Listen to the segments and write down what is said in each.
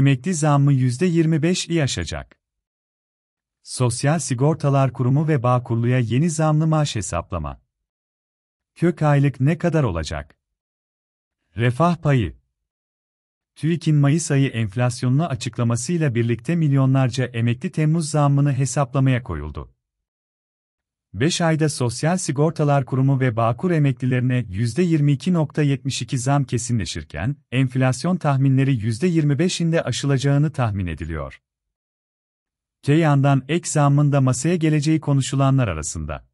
emekli zammı %25'i aşacak. Sosyal Sigortalar Kurumu ve Bağkurlu'ya yeni zamlı maaş hesaplama. Kök aylık ne kadar olacak? Refah payı. TÜİK'in Mayıs ayı enflasyonunu açıklamasıyla birlikte milyonlarca emekli Temmuz zammını hesaplamaya koyuldu. 5 ayda Sosyal Sigortalar Kurumu ve Bağkur emeklilerine %22.72 zam kesinleşirken, enflasyon tahminleri %25'inde aşılacağını tahmin ediliyor. Te yandan ek zammın da masaya geleceği konuşulanlar arasında.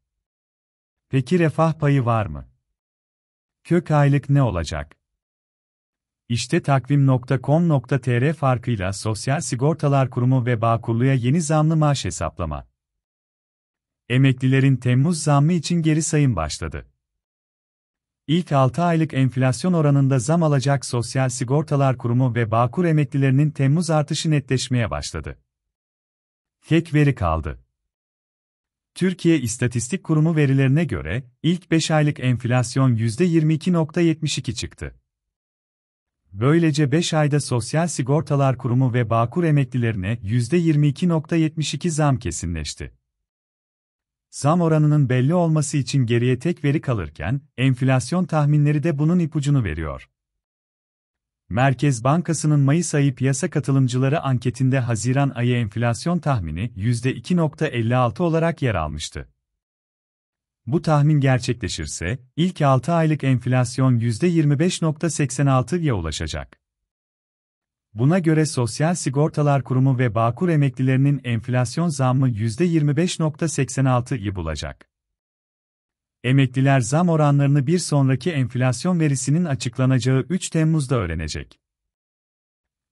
Peki refah payı var mı? Kök aylık ne olacak? İşte takvim.com.tr farkıyla Sosyal Sigortalar Kurumu ve Bağkurlu'ya yeni zamlı maaş hesaplama. Emeklilerin Temmuz zammı için geri sayım başladı. İlk 6 aylık enflasyon oranında zam alacak Sosyal Sigortalar Kurumu ve Bağkur emeklilerinin Temmuz artışı netleşmeye başladı. Kek veri kaldı. Türkiye İstatistik Kurumu verilerine göre, ilk 5 aylık enflasyon %22.72 çıktı. Böylece 5 ayda Sosyal Sigortalar Kurumu ve Bağkur emeklilerine %22.72 zam kesinleşti. Zam oranının belli olması için geriye tek veri kalırken, enflasyon tahminleri de bunun ipucunu veriyor. Merkez Bankası'nın Mayıs ayı piyasa katılımcıları anketinde Haziran ayı enflasyon tahmini %2.56 olarak yer almıştı. Bu tahmin gerçekleşirse, ilk 6 aylık enflasyon %25.86'ya ulaşacak. Buna göre Sosyal Sigortalar Kurumu ve Bağkur emeklilerinin enflasyon zammı %25.86'yı bulacak. Emekliler zam oranlarını bir sonraki enflasyon verisinin açıklanacağı 3 Temmuz'da öğrenecek.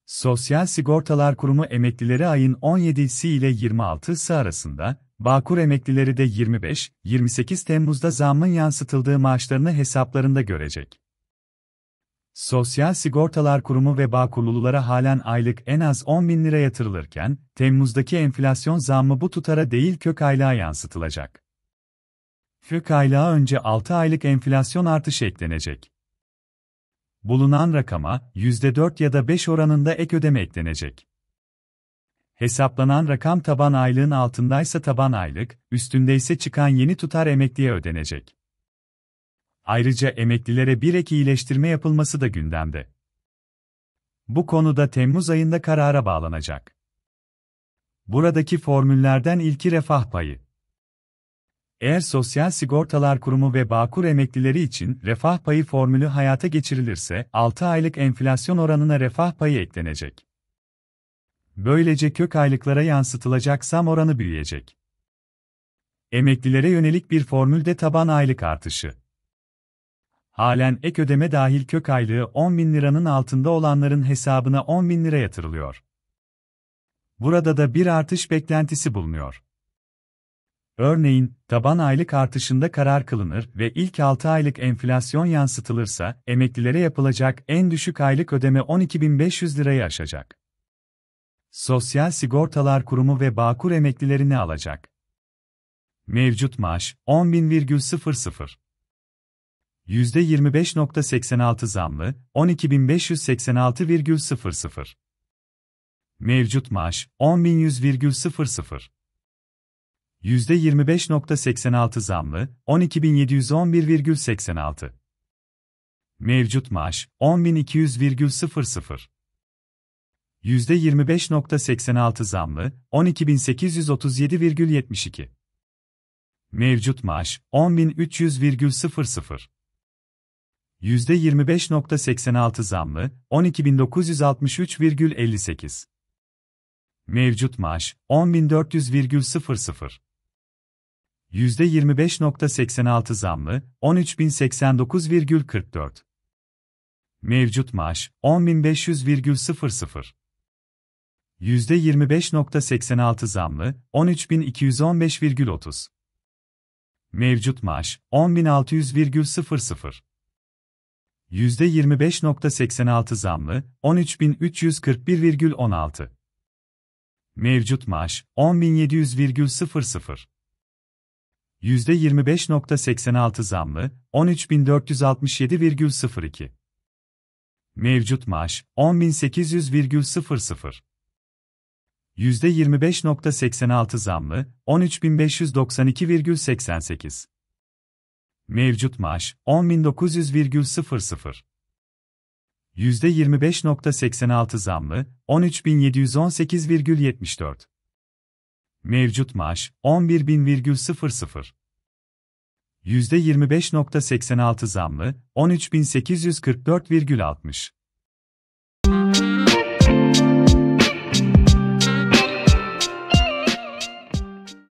Sosyal Sigortalar Kurumu emeklileri ayın 17'si ile 26'sı arasında, Bağkur emeklileri de 25-28 Temmuz'da zammın yansıtıldığı maaşlarını hesaplarında görecek. Sosyal Sigortalar Kurumu ve Bağkurlulara halen aylık en az 10 bin lira yatırılırken, Temmuz'daki enflasyon zammı bu tutara değil kök aylığa yansıtılacak. Kök aylığa önce 6 aylık enflasyon artışı eklenecek. Bulunan rakama %4 ya da 5 oranında ek ödeme eklenecek. Hesaplanan rakam taban aylığın altındaysa taban aylık, üstündeyse çıkan yeni tutar emekliye ödenecek. Ayrıca emeklilere bir ek iyileştirme yapılması da gündemde. Bu konuda Temmuz ayında karara bağlanacak. Buradaki formüllerden ilki refah payı. Eğer Sosyal Sigortalar Kurumu ve Bağkur emeklileri için refah payı formülü hayata geçirilirse, 6 aylık enflasyon oranına refah payı eklenecek. Böylece kök aylıklara yansıtılacak zam oranı büyüyecek. Emeklilere yönelik bir formülde taban aylık artışı halen ek ödeme dahil kök aylığı 10 bin liranın altında olanların hesabına 10 bin lira yatırılıyor. Burada da bir artış beklentisi bulunuyor. Örneğin, taban aylık artışında karar kılınır ve ilk 6 aylık enflasyon yansıtılırsa, emeklilere yapılacak en düşük aylık ödeme 12.500 lirayı aşacak. Sosyal Sigortalar Kurumu ve Bağkur emeklilerini alacak. Mevcut maaş 10.000,00 %25.86 zamlı 12.586,00. Mevcut maaş 10.100,00. %25.86 zamlı 12.711,86. Mevcut maaş 10.200,00. %25.86 zamlı 12.837,72. Mevcut maaş 10.300,00. %25.86 zamlı, 12.963,58. Mevcut maaş, 10.400,00. %25.86 zamlı, 13.089,44. Mevcut maaş, 10.500,00. %25.86 zamlı, 13.215,30. Mevcut maaş, 10.600,00. %25.86 zamlı, 13.341,16. Mevcut maaş, 10.700,00. %25.86 zamlı, 13.467,02. Mevcut maaş, 10.800,00. %25.86 zamlı, 13.592,88. Mevcut maaş 10.900,00. %25.86 zamlı 13.718,74. Mevcut maaş 11.000,00. %25.86 zamlı 13.844,60.